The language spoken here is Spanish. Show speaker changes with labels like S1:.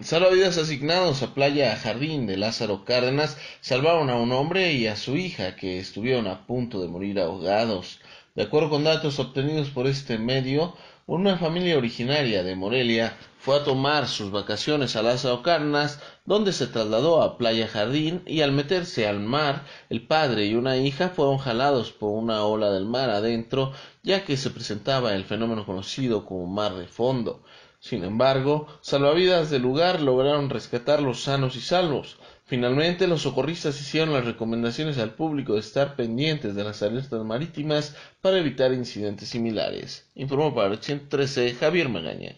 S1: Salvavidas asignados a Playa Jardín de Lázaro Cárdenas salvaron a un hombre y a su hija que estuvieron a punto de morir ahogados. De acuerdo con datos obtenidos por este medio, una familia originaria de Morelia fue a tomar sus vacaciones a las Carnas, donde se trasladó a Playa Jardín y al meterse al mar, el padre y una hija fueron jalados por una ola del mar adentro, ya que se presentaba el fenómeno conocido como mar de fondo. Sin embargo, salvavidas del lugar lograron rescatarlos sanos y salvos. Finalmente, los socorristas hicieron las recomendaciones al público de estar pendientes de las alertas marítimas para evitar incidentes similares. Informó para 13, Javier Magaña.